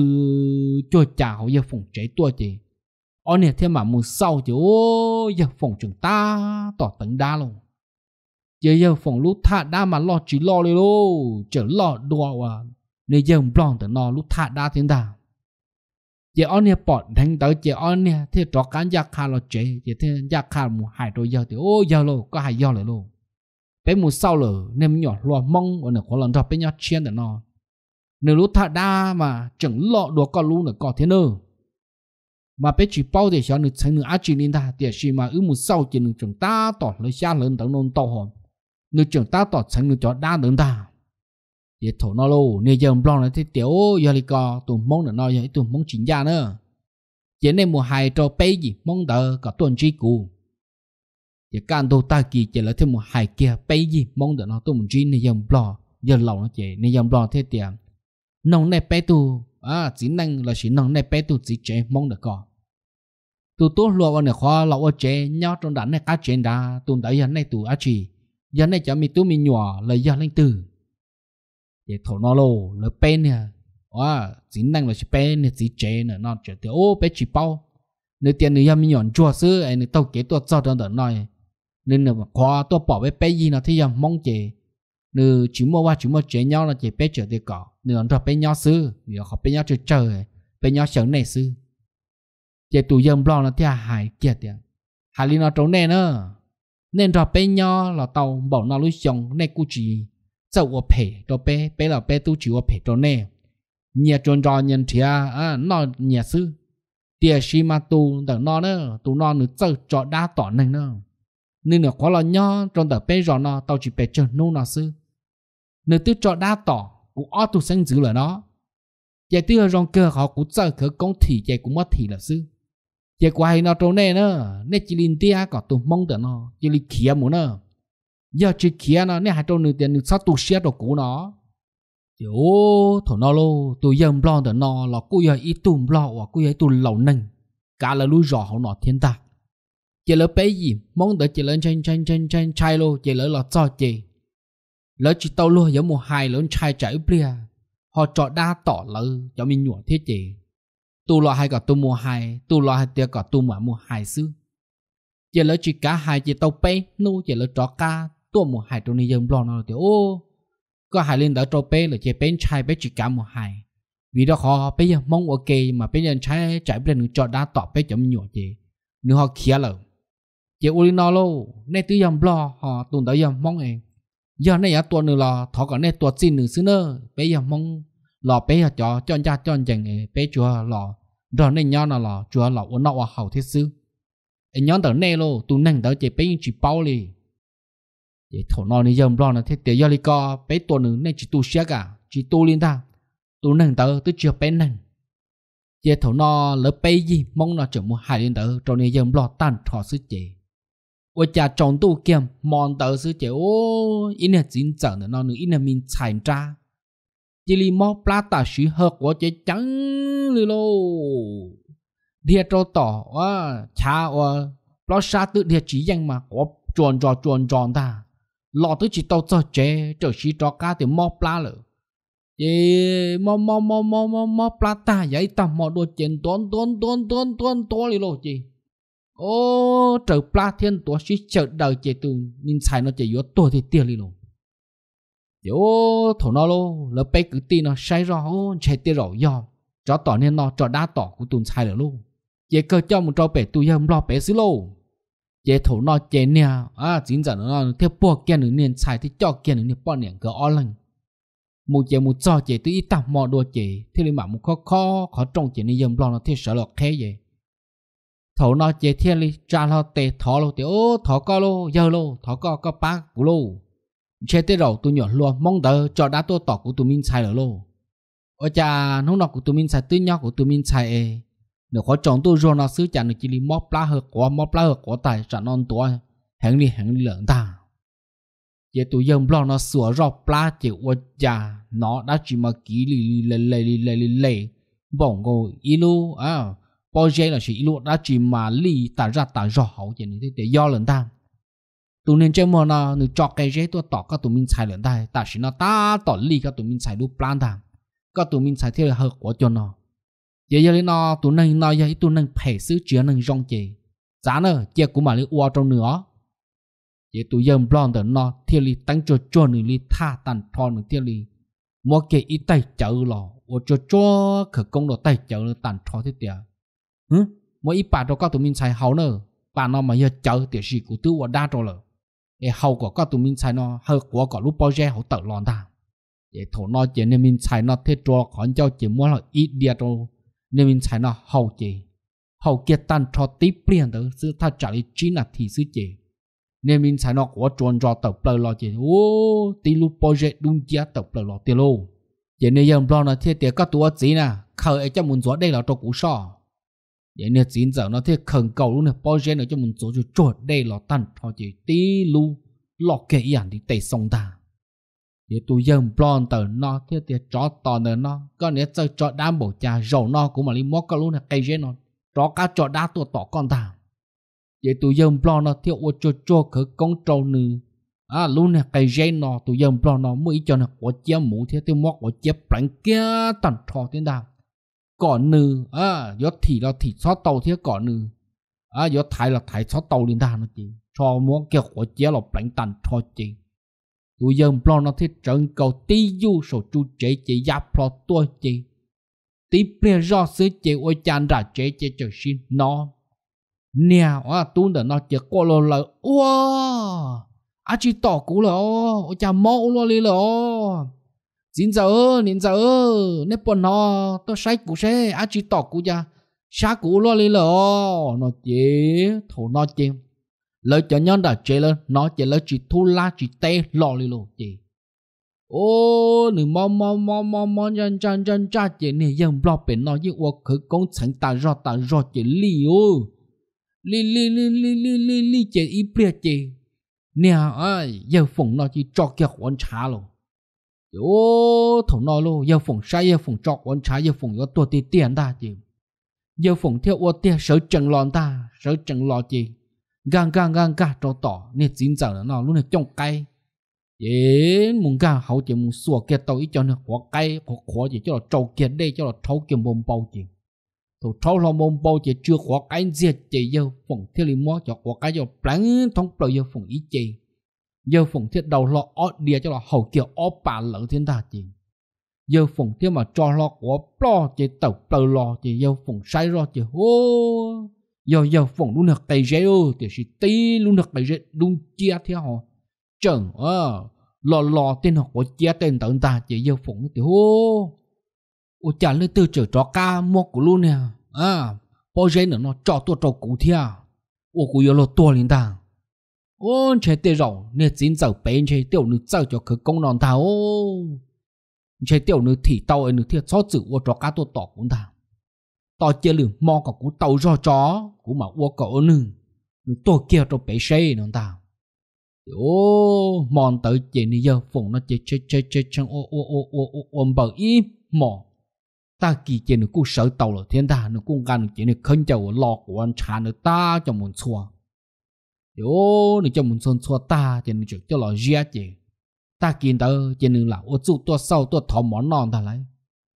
cho chào giờ phòng chế tua chị ở nè thế mà mùa sau chứ ô giờ phòng chúng ta tỏ tấn đa luôn giờ giờ phòng lúc thả đa mà lo chỉ lo đi lô chờ lo đùa à nè giờ ông blon tớ nó lúc thả đa thế đà giờ ở nè bỏ thành tới giờ ở nè thế trò cán gia khá lo chế giờ thì gia khá mùa hải rồi giờ thì ô giờ lô có hải giờ lại lô bé mùa sau lờ nên nhỏ lo mong ở nè có lần đó bé nhỏ chiến tớ nó nếu lúc thà đa mà chẳng lọ đùa con luôn là có thế nữa mà bé chỉ bao để cho nữ thành nữ ác chỉ nên ta để chỉ mà ư một sau chỉ nữ chúng ta tỏ lời xa lớn tận nôn to hồn nước chúng ta tỏ thành nữ cho đa lớn ta để thổ nó lô nè giờ blog này thì tiểu giờ đi co tụi mong là nói giờ tụi mong chính gia nữa chỉ nên mùa hai cho bé gì mong đỡ cả tuần chi cũ chỉ càng đồ ta kỳ chỉ là thêm một hai kia bé gì mong đỡ nó tụi mình chi nè giờ blog giờ lâu nó chỉ nè giờ blog thế tiền nông này bé tu à chỉ năng là chỉ nông này bé tu chỉ chế mong được có tu tu lúa vào nửa khoa lúa chế nhau trong đàn này cá chế đá tu đã giờ này tu á chỉ giờ này cho mi tu mi nhỏ lời giờ lên từ để thổ nó lô lời bé nè à chỉ năng là chỉ bé nè chỉ chế nè nó chế thì ô bé chỉ bao nếu tiền nữa giờ mình nhọn chua xứ anh nếu tàu kế tôi cho đơn đơn nói nên là khoa tôi bỏ bé bé gì nó thì giờ mong chế nếu chỉ mua qua chỉ mua chế nhau là chỉ bé trở thì có nửa rồi bên nhau sư nửa họ bên nhau chơi chơi bên nhau sống này sư giờ tụ dân blog nó thì hại kiệt tiền hại li nó trốn nè nữa nên rồi bên nhau là tàu bảo nó lúc sống này cũng chỉ dậu ở phe rồi bé bé là bé tu chỉ ở phe trốn nè nhà trốn rồi nhân thì à nó nhà sư tiền xí mà tu 等 nó nữa tu nó nữa dậu cho đa tỏ này nữa nên là quá là nhau trong tờ bé rồi nó tàu chỉ bé chơi nô nó sư nếu tức cho đa tỏ cũng auto sinh dữ là nó chạy tư hơn rong cơ họ cũng sợ cơ công thì chạy cũng mất thì là sư chạy qua hay nó trâu nè nó nè chỉ linh tia có tụi mong được nó chỉ linh kia muốn nó. giờ chỉ kia nó nè hai trâu nửa tiền nửa sát tụi xe đồ cũ nó chứ thổ nó lô tụi giờ blon được nó là cô giờ ít tụi blon hoặc cô giờ tụi lẩu nâng cả là lũ rò họ nọ thiên ta chỉ lỡ bé gì mong được chỉ lỡ chen chen chen chen chai lô chỉ lỡ là cho chị lỡ chỉ tàu luôn giống một hai lớn trai trái bia họ cho đa tỏ lỡ cho mình nhủa thế chị tu lo hai cả tu mua hai tu lo hai tia cả tu mà mua hai xứ giờ lỡ chỉ cả hai chỉ tàu pe nu giờ lỡ chó cá tu mua hai trong này giống lo nó thì ô có hai lên đỡ tàu pe là chỉ bên trai bên chỉ cả mua hai vì đó khó, pe giờ mong ok mà pe giờ trai trái bia nữa cho đa tỏ pe cho mình nhủa chị nữa họ khía lỡ chỉ uli nó lô nên tư dân lo họ tuần tới dân mong em giờ này à tua nữa là thọ cả này tua xin nữa xứ nữa bây giờ mong lò bây giờ cho cho ra cho chẳng bây chùa lò rồi này nhau nào lò chùa lò uống nọ hậu thế sư anh nhóm tới này lo tu nâng tới chỉ bây chỉ bao li để thổ nọ này dầm lo là thiết để giờ li co bây tua nữa này chỉ tu xe cả chỉ tu liên ta tu nâng tới tu chưa bây nè để thổ nọ lỡ bây gì mong nó chẳng muốn hại liên tới rồi này dầm lo tan thọ sư chế 我家中度见忙到是就哦，因为真正的那女因为命惨渣，这里莫不大时候我就讲了喽，列着到啊，查我不杀得列只样嘛，我转转转转的，老都知道做这就是做家的莫不了。耶，莫莫莫莫莫莫不大，也一打莫多钱，短短短短短短哩喽，耶。ô trở pla thiên tua chỉ chờ đợi chỉ tu nhưng sai nó chỉ yếu tua thì tiền đi luôn yếu thổ nó lô lỡ bé cứ tin nó sai rõ ô chạy tiền rõ do cho tỏ nên nó cho đá tỏ của tu sai được luôn chỉ cơ cho một trò bé tu yếm lo bé xí lô chỉ thổ nó chỉ nè à chính giả nó theo bỏ kia nữa nên sai thì cho kia nữa nên bỏ nè cơ o lần một chỉ một trò chỉ tu ít tạm mò đùa chỉ thì lên mà một khó khó khó trong chỉ nên yếm lo nó thì sợ lọt khé vậy thổ nó chế thiên li trả lo tê thọ lo tê ô thọ co lô giờ lô thọ co co ba cú lô chế tê rồi tụi nhỏ luôn mong đợi cho đã tôi tỏ của tụi mình sai lô ở cha nó nó của tụi minh sai tư nhau của tụi minh sai e nếu có chọn tôi rồi nó xứ chả nó chỉ li móc lá hợp quả móc lá hợp quả tài trả non tuổi hẹn đi hẹn đi lợn ta giờ tụi dân lo nó sửa rọ lá chỉ ở cha nó đã chỉ mà kỹ li li li li li lê li lê bỏng ngồi ilu à bao giờ là chỉ luôn đã chỉ mà lì tả ra tả rõ hậu như thế để do lần ta tụi nên chơi mà nó nó cho cái gì tôi tỏ các tụi mình xài lần ta ta chỉ nó ta tỏ lì các tụi mình xài đủ plan ta các tụi mình xài theo hợp của cho nó giờ giờ nó tụi nên nó giờ tụi nên phải sứ chữa nên rong chì giá nữa giờ cũng mà lấy uo trong nữa giờ tụi giờ để nó theo lì tăng cho cho nữa lì tha tàn thon nữa theo lì mỗi cái ít tay chở lò uo cho cho khởi công đồ tay chở nó tàn thon thế tiệt mỗi 嗯，我一把着 các tụi mình xài hậu nữa bà nó mà giờ chờ tiểu sĩ của tôi đã rồi lỡ để hậu của các tụi mình xài nó hơi của cả lúc bao giờ hậu tự lo ta để thổ nó chỉ nên mình xài nó thế cho còn cho chỉ muốn là ít đi rồi nên mình xài nó hậu chỉ hậu kia tan cho tí biển tới sự ta trả lời chính là thì sự chỉ nên mình xài nó của tròn cho tập lời lo chỉ ô tí lúc bao giờ đúng chia tập lời lo tiền luôn chỉ nên dùng lo nó thế để các tụi gì nè khởi cho muốn rõ đây là cho cũ sao 也那今早那天啃狗路呢，包间呢就们做就做对了，但他就低路落给样的得送他。也都用不浪的那天天找到的那，个你在找单某家肉那，古嘛你莫个路呢，给人呢，找个找单多多干他。也都用不浪那天我就做个工作呢。à luôn nè cái gen nó tụi dân pro nó mới cho nè có chia mũ thế tụi móc có chia bánh kia tận thọ thế nào 거느 아 여티 러티 서떠우티에 거느 아 여타이 러타이 서떠우린다 하는지 cho muốn kiểu của chế lộc lãnh tàn cho chị tụi dân plon nó thiết trận cầu tí du sổ chú chế chị giáp tôi chị tí plea do xứ chị ôi chan ra chế chế chờ xin nó nè à tuôn đỡ nó chế qua lô lời wow à chị tỏ cũ là ô cha mẫu lo li là dính giờ nín giờ nếp bọn nó tôi sai cú xe á chỉ tỏ cú ya xa cú lo lì lợ nó chế thổ nó chế lời cho nhân đã chế lên nó chế lời chỉ thu la chỉ tê lo lì lợ chế ô nữ mò mò mò mò mò chân chân chân cha chế nè dân lo bên nó như ô khứ công chẳng ta rõ ta rõ chế lì ô li li li li li li lì chế ít bia chế nè ơi giờ phụng nó chỉ cho kia quan trả rồi ô thằng luôn giờ phụng sai giờ phụng trọ quan trái giờ phụng có tua tiền ta chứ giờ phụng theo ô tiền sợ chẳng ta sợ chẳng lò chứ gang gang gang cả trọ tỏ nên chính giờ nó luôn là trong cây dễ muốn cả hậu chỉ muốn xua kia tàu ít cho nó khó cây khó khó cho nó trâu kia đây cho nó thấu kia mồm bao chứ thủ thâu lo mồm bao chỉ chưa khó gì chỉ giờ phụng theo lý cho khó cho plán thông bầu giờ phụng ý chỉ giờ phụng thiết đầu lo ó địa cho là hậu kiểu ó bà lỡ thiên ta chỉ giờ phụng thiết mà cho lo của lo chỉ tẩu tờ lo chỉ giờ phụng sai lo chỉ hô giờ giờ phụng luôn được cái dễ ô thì chỉ tí luôn được cái dễ luôn chia theo họ chừng ờ lo lo tên học của chia tên tận ta chỉ giờ phụng thì hô ô chả lấy từ chở cho ca mua của luôn nè à bao giờ nữa nó cho tôi cho cụ thia ô cụ giờ lo to lên ta ôn chế tê rộng nè dính dầu bên chế tiểu nữ dầu cho cứ công non thảo chế tiểu nữ thì tàu ấy nữ thiệt xót chữ ô cho cá tôi tỏ cũng thảo tỏ chia lử mò cả cú tàu cho chó cú mà ô cậu nữ nữ tôi kia cho bé xe non thảo ô mòn tới chế này giờ phụng nó chế chế chế chế chẳng ô ô ô ô ô ôm bờ im mò ta kỳ chế nữ cũng sợ tàu là thiên đà nữ cũng gan chế nữ khấn chầu lò của anh cha nữ ta cho muốn xua yo ni cho mun son xua ta chỉ ni cho cho lo gia chỉ ta kiến tớ chỉ ni là ô chú tua sau tua thọ món non ta lấy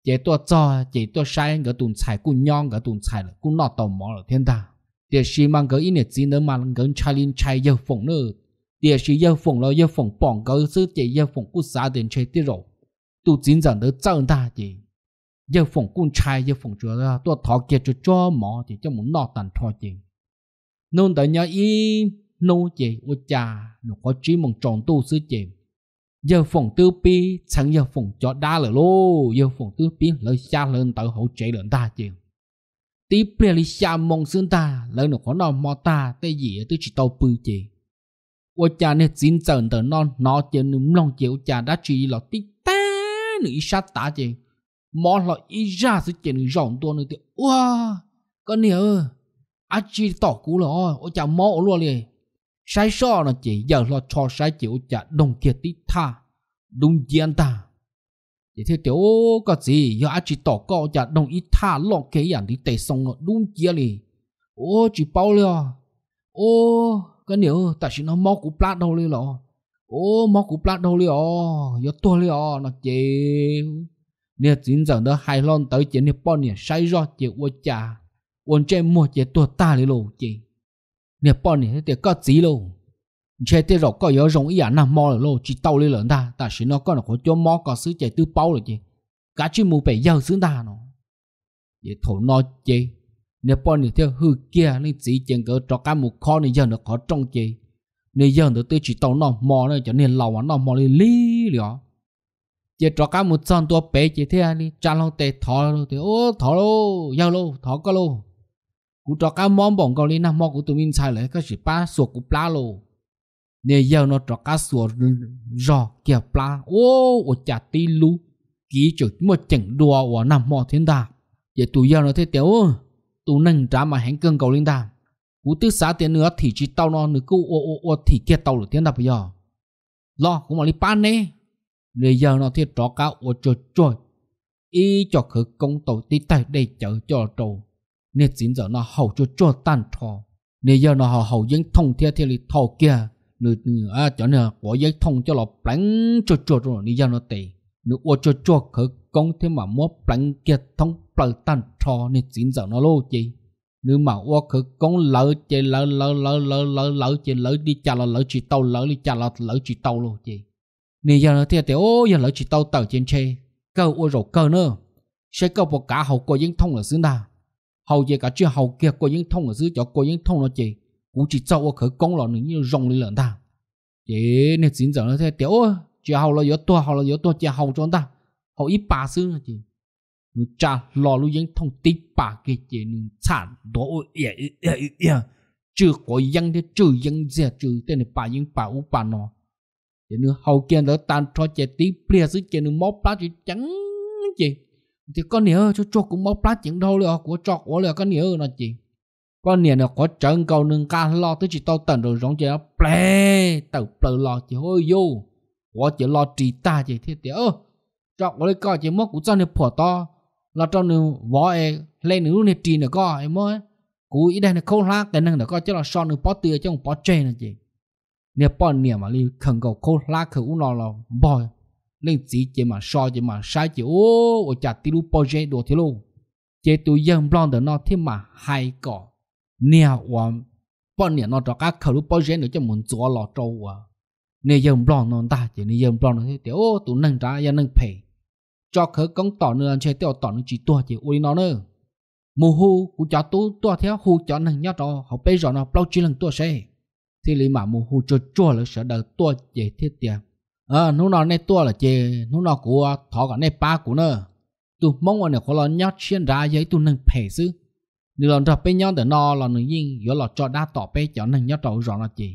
chỉ tua cho chỉ tua sai cái tuần xài cũng nhon cái tuần xài là cũng nọ tàu mỏ là thiên ta địa sĩ mang cái ít nhất gì nữa mà gần chai liên chai giờ phồng nữa địa sĩ giờ phồng lo giờ phồng bỏng cái sự chỉ giờ phồng cũng xa tiền chơi tiết rồi tu chính rằng đỡ chân ta chỉ giờ phồng cũng chai giờ phồng chúa ra tua thọ kia cho cho mỏ thì cho muốn nọ tàn thọ chỉ nôn tới nhớ im nô chế của cha nó có chỉ mong tròn tu sư chế giờ phòng tư pi chẳng giờ phòng cho đa lỡ lô giờ phòng tư pi lời xa lên tới hậu chế lên ta chế tí bia lý xa mong xương ta lời nó có nó mò ta tê gì tư chỉ tàu bư chế của cha nên xin trần tờ non nó chế nấm lòng chế của cha đã chỉ là tí ta nữ sát ta chế mò là ý ra sự chế nữ rộng tua nữa thì wow con nè ơ à chỉ tỏ cú rồi ôi cha mò luôn liền sai so nó chỉ giờ lo cho sai chịu chả đồng kia tí tha đúng diện ta chỉ theo tiểu có gì giờ chỉ tỏ co chả đồng ít tha lo cái dạng đi tệ xong nó đúng kia lì ô chỉ bao liao ô cái nếu ta chỉ nó móc cú plat đâu liao lo ô móc cú plat đâu liao giờ tua liao nó chỉ nếu chính giờ nó hai lon tới chỉ nè bọn nè sai so chịu ô chả ôn chơi mua chỉ tua ta liao chỉ 你帮你得搞几喽？chế thế rồi có yếu rong ý ảnh nằm mò lô chỉ tàu lên lớn ta ta sẽ nó có là có cho mò có sứ chạy tư bao rồi chứ cả chứ mù bể giàu sứ ta nó vậy thổ nó chế nếu bọn này theo hư kia nên chỉ chèn cỡ cho cả một kho này giờ nó có trong chế nên giờ nó tới chỉ tàu nó mò nó cho nên lầu nó mò lên lý liệu chế cho cả một son tua bể chế thế anh đi cha lâu tệ thọ lô thì ô thọ lô giàu lô thọ có lô cú trò cá món bỏng cầu lên năm mò cú tụi mình sai lại cái gì ba sổ cú pla lô nè giờ nó trò cá sổ rò kia pla ô ô chả tí lu ký chữ một chỉnh đùa ở năm mò thiên đà giờ tụi giờ nó thế tiểu tụi nâng trả mà hẹn cơn cầu lên đà cú tứ xã tiền nữa thì chỉ tao nó nữa cứ ô ô ô thì kia tao được thiên đà bây giờ lo cũng mà đi pan nè nè giờ nó thế trò cá ô chơi chơi ý cho khởi công tổ tí tay để chở cho trâu nên chín giờ nó hầu cho cho tan thọ nè giờ nó hầu hầu dính thông theo theo lì thọ kia nè à cho nè có dính thông cho nó plánh cho cho rồi nè giờ nó tệ nè ô cho cho khởi công thế mà mua plánh kia thông plờ tan thọ nên chín giờ nó lô chi nè mà ô khởi công lỡ chê lỡ lỡ lỡ lỡ lỡ lỡ chê lỡ đi chà lỡ lỡ chỉ tàu lỡ đi chà lỡ lỡ chỉ tàu lô chi nè giờ nó theo theo ô giờ lỡ chỉ tàu tàu trên xe cơ ô rồi cơ nữa sẽ cơ bộ cả hậu có dính thông là xứ nào hầu giờ cả chưa hầu kia có những thông ở dưới cho có những thông nó chỉ cũng chỉ cho ở khởi công là nữa như rồng lên lợn ta chỉ nên chính giờ nó thế tiểu chỉ hầu là yếu to hầu là yếu to chỉ hầu cho ta hầu ít bà xứ là chỉ nó cha lọ lu những thông tí bà kia chỉ nên sản đó, ỉa ỉa ỉa chưa có dân thế chưa dân gì chưa tên này bà những bà u bà nó chỉ nên hầu kia nó tan cho chỉ tí bia xứ chỉ nên móp lá chỉ trắng chỉ thì có nghĩa cho cho cũng bao plát những đâu là của cho của là có nghĩa là chị có nghĩa là có trận cầu nâng ca lo tới chị tao tận rồi giống như là ple tàu ple lo chị hơi vô có chỉ lo trị ta chị thế tiệt ơ cho của lấy coi chị mất của cho nên phở to là cho nên võ e lên nữa nên trị nữa coi em mới cú ý đây là khâu lá cái năng nữa coi chứ là son nữa bó tiền chứ không bỏ chơi là gì nè bỏ nè mà li khẩn cầu khâu lá khử u nó là bòi lên chỉ chỉ mà so chỉ mà sai chỉ ô ô chả tí lu chế đồ thế luôn chế tụ dân blonde nó thế mà hay cỏ nè và bọn nè nó cho các khẩu lu chế nữa cho muốn chúa lọ trâu à nè dân blonde nó ta chỉ nè dân blonde nó thế tiểu ô tụ nâng trả yên nâng phải cho khởi công tỏ nữa chế tiểu tỏ nó chỉ tua chế ôi nó nữa mù hu của cho tu tua theo hu cho nâng nhát cho học bây giờ nó bao chi lần tua xe thì lý mà mù hu cho chua là sợ đời tua chỉ thiết tiền ờ nó nó này tua là chê nó nó của thọ cả này ba của nó tụi mong anh khó lo nhát xuyên ra giấy tụ nâng phê chứ nếu lòng trọc bên nhau để nó là nữ yên yếu là cho đa tỏ bê cho nâng nhát trọc rõ nó chê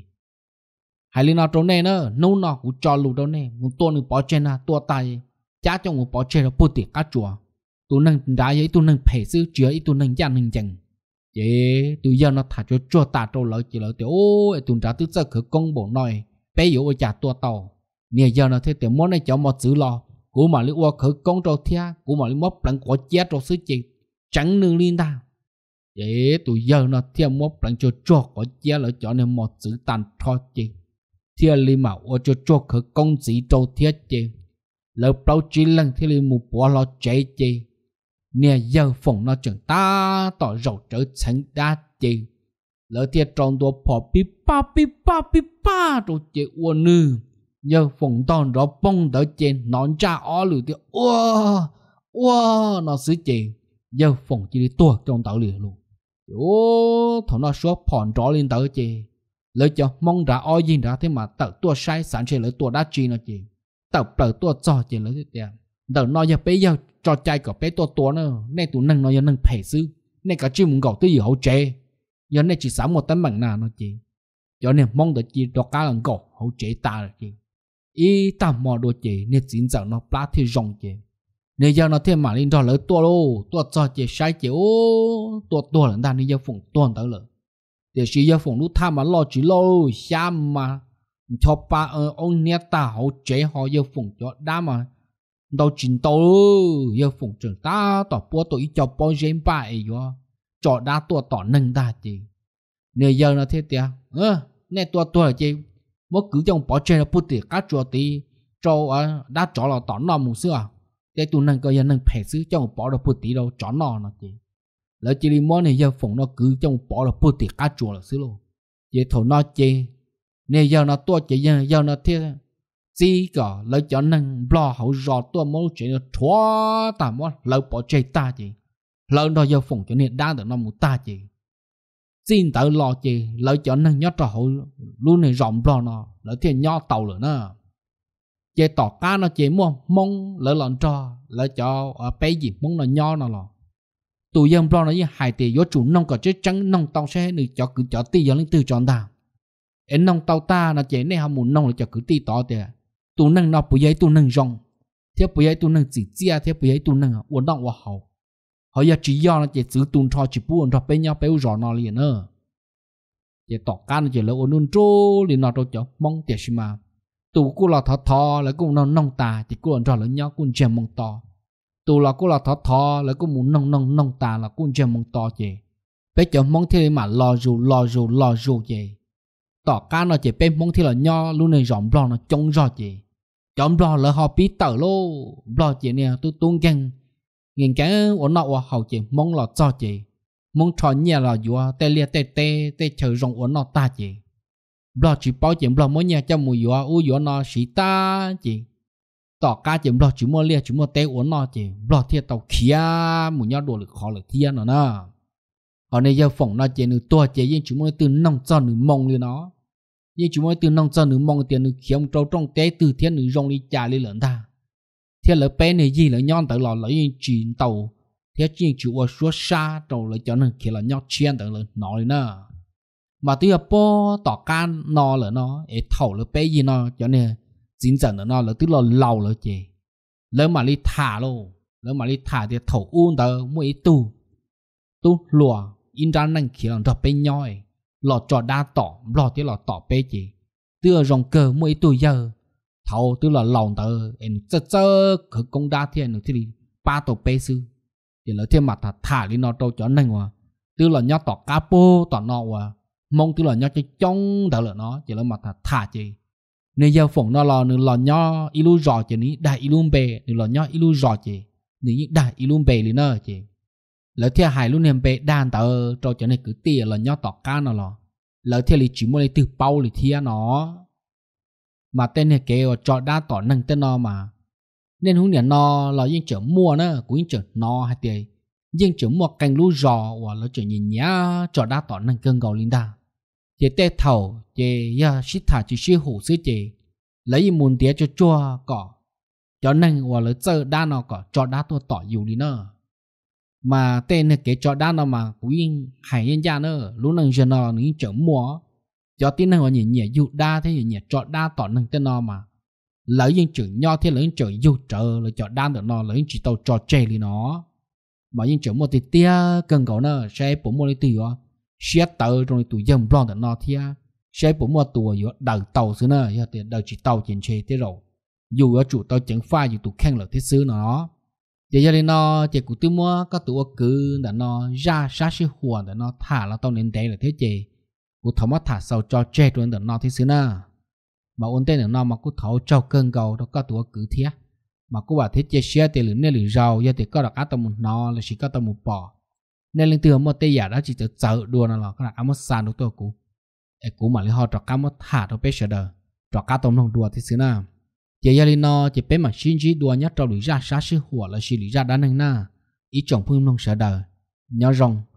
hay là nó trốn này nữa nó nó cũng cho lù đâu nè muốn tua nữa bỏ trên à tua tay cha cho muốn bỏ trên là bố tiệt cá chùa tụ nâng ra giấy tụ nâng phê chứ chứa ít tụ nâng gia nâng chẳng chê tụ giờ nó thả cho cho ta trâu lợi chê lợi tiêu ôi tụi trả tư giờ cứ công bổ nói bé yếu ở nhà tua tàu nè giờ nó thế tiền món này cho một chữ lo của mà lý qua khử con trâu thia của mà lý móc lần quả chết trâu xứ chị chẳng nương liên ta để tụi giờ nó thia móc lần cho cho quả chết là cho nên một chữ tàn thọ chị thia lý mà ô cho cho khử con chỉ trâu thia chị lỡ bao chỉ lần thì lý mù bỏ lo chạy chị nè giờ phòng nó chẳng ta tỏ rầu trở tránh đa chị lỡ thia tròn đồ bỏ bí ba bí ba bí ba rồi chị uo nương giờ phụng toàn rõ bông đỡ trên nón cha ó lử tiêu ua ua nó xứ chì giờ phụng chỉ đi tua trong tàu lử luôn ô thằng nó số phòn rõ lên tàu chì lấy cho mong ra ó gì ra thế mà tàu tua sai sẵn sẽ lấy tua đá chi nó chì tàu bờ tua cho chì lấy thế tiền tàu nó giờ bây giờ cho trai có bé tua tua nữa nay tụi nâng nó giờ nâng phải xứ nay cả chim muốn gạo tới giờ hậu chế giờ nay chỉ sắm một tấm bằng nào nó chì cho nên mong được chi cho cá lần cổ hậu chế ta rồi chì ý ta mò đồ chế nên chính rằng nó plá thì rong chế nên giờ nó thêm mà lên đó lỡ tua lô tua cho chế sai chế ô tua tua lần ta nên giờ phụng tuần tới lỡ để chỉ giờ phụng lúc tham mà lo chỉ lo xa mà cho ba ông nét ta hậu chế họ giờ phụng cho đa mà đâu chính tàu giờ phụng trường ta tỏ bố tụi cho bao gen ba ấy yo cho đa tua tỏ nâng ta chế nên giờ nó thế tiệt ơ nè tua tua chế 我 cứ trong bỏ chơi là bút tiền cá chua tí cho à đã cho là tỏ nó mù xưa để à. tụi năng coi năng phải xứ trong bỏ là bút tí đâu cho nó nó chứ lỡ chỉ đi món này giờ phòng nó cứ trong bỏ là bút tiền cá chua là xứ luôn vậy thầu nó chê nên giờ nó tua chỉ giờ giờ nó thế chỉ có lỡ cho năng lo hậu rò tua mỗi chuyện nó thua tạm món lỡ bỏ chơi ta chứ lỡ đó giờ phòng cho nên đang được nó mù ta chứ xin tự lo chị lợi cho năng nhớ trò hội luôn này rộng rò nó lợi thiên nho tàu lửa nó chị tỏ cá nó chị mua mong lợi lọn trò lợi cho ở ờ, bé gì mong nó nho nó lọ tụi dân rò nó như hai tỷ do chủ nông có chết trắng nông tàu xe được cho cứ cho tỷ giờ lên từ chọn đàng em nông tàu ta nó chị này không muốn nông là cho cứ tỷ tỏ tiền tụi năng nó bây giờ tụi năng rộng, thế bây giờ tụi năng chỉ chia thế bây giờ tụi năng ờ, uốn động vào hậu họ giờ chỉ do nó chỉ giữ tuần cho chỉ buồn cho bây nhau béo rõ nó liền nữa chỉ tỏ cá nó chỉ lỡ ôn ôn trô liền nó trô cho mong tiền xí mà tụ cô là thọ thọ là cũng nó nong ta chỉ cô cho lớn nhau cũng chèm mong to tụ là cô là thọ thọ là cũng muốn nong nong nong ta là cũng chèm mong to chị bây giờ mong thế mà lo dù lo dù lo dù chị tỏ cá nó chỉ bây mong thế là nho luôn này rộng lo nó trông rõ chị chọn lo là họ biết tờ lô lo chị nè tôi tuôn găng nghiên cái ổn nọ hậu chỉ mong là cho chỉ mong cho nhà là vua tê lia tê tê tê chờ rong ổn nọ ta chỉ lo chỉ bao chỉ lo mỗi nhà cho mùi vua u vua nọ sĩ ta chỉ tỏ cá chỉ lo chỉ mua lia chỉ mua tê ổn nọ chỉ lo thiệt tàu kia mùi nhau đồ lực khó lực thiên nó nè ở đây giờ phỏng nó chỉ nữ tua chỉ nhưng chúng mua từ nông cho nữ mong liền nó nhưng chúng mua từ nông cho nữ mong tiền nữ kiếm trâu trong tế từ thiên nữ rong đi trả lên lớn ta thế lỡ bé này gì lỡ nhon tự lò lỡ yên chuyện tàu thế chuyện chịu ở số xa tàu lỡ cho nên khi là nhon chuyện tự lỡ nói nè mà tuy là bó tỏ can nó lỡ nó ấy thầu lỡ bé gì nó cho nên chính dẫn lỡ nó lỡ tức là lâu lỡ chê lỡ mà đi thả luôn lỡ mà đi thả thì thầu uôn tờ mỗi tu tu lùa in ra năng khi là đọc bên nhoi lọ trò đa tỏ lọ thì lọ tỏ bé chê tựa rong cờ mỗi tu giờ thầu tức là lòng tờ em chơ chơ khứ công đa thiên thì đi ba tổ bê sư thì lấy thiên mặt thả thả lên nó đâu cho nên hòa tức là nhớ tỏ capo tỏ nọ hòa mong tức là nhớ cái trong đó là nó chỉ là mặt thả thả chị nên giờ phỏng nó là nên là nhớ ilu rõ chị ní đại ilu bê nên là nhớ ilu rõ chị nên những đại ilu bê lên nó chị lỡ thiên hải luôn niệm bê đàn tờ cho cho nên cứ tiền là nhớ tỏ cá nó là lỡ thiên lý chỉ muốn lấy từ bao lý thiên nó mà tên hệ kế cho chọn đa tỏ nâng tên nó mà nên hướng nhà nó là yên chở mua nữa cũng yên chở nó hay tiền yên chở mua cành lú giò và là chở nhìn nhá cho đa tỏ nâng cơn gầu linda chế tê thầu chế ya à, xít thả chỉ xí hủ xí chế lấy mùn tía cho chua cỏ cho nên và lấy chơi đa nó cỏ cho đa tôi tỏ dù đi nữa mà tên hệ kế cho đa nó mà cũng yên hải yên gia nữa lúc nâng giờ nó yên chở mua cho tin năng gọi nhỉ nhỉ dụ đa thế nhỉ cho đa tỏ năng tên nó mà lấy những chữ nho thế lấy những chữ dụ trợ lấy cho đa được nó lấy những chữ tàu cho chê li nó mà những chữ một thì tia cần cầu nó sẽ bốn mươi tỷ ó sẽ tờ trong tụ dân blon được nó thì sẽ bổ mươi tuổi yếu đầu tàu xứ nó giờ tiền đầu chỉ tàu chiến chế thế rồi dù ở chủ tàu chẳng phải dù tụ khen lợi thế xứ nó thì giờ đến nó thì cụ tư mua các tụ cứ đã nó ra sát sư hùa đã nó thả là tàu nên đấy là thế chế cú thấu mất thả sau cho chê tuần được nó thì xứ nè mà ôn tên được nó mà cú thấu cho cơn gầu đó có tụa cứ thế mà cú bảo thế chia sẻ tiền lửa nên lửa giàu giờ thì có được át tầm một nó là chỉ có tầm một bỏ nên linh từ một tây giả đó chỉ tự sợ đùa nó là có là amos sàn đó tôi cú ấy cú mà lấy họ trọc cá một thả đó bây giờ đời trọc cá tôm không đùa thì xứ nè chỉ giờ linh nó chỉ bé mà xin chỉ đùa nhất trâu lửa ra sát sư hùa là chỉ lửa ra đá nâng na ý chồng phương nông sợ đời nhỏ rồng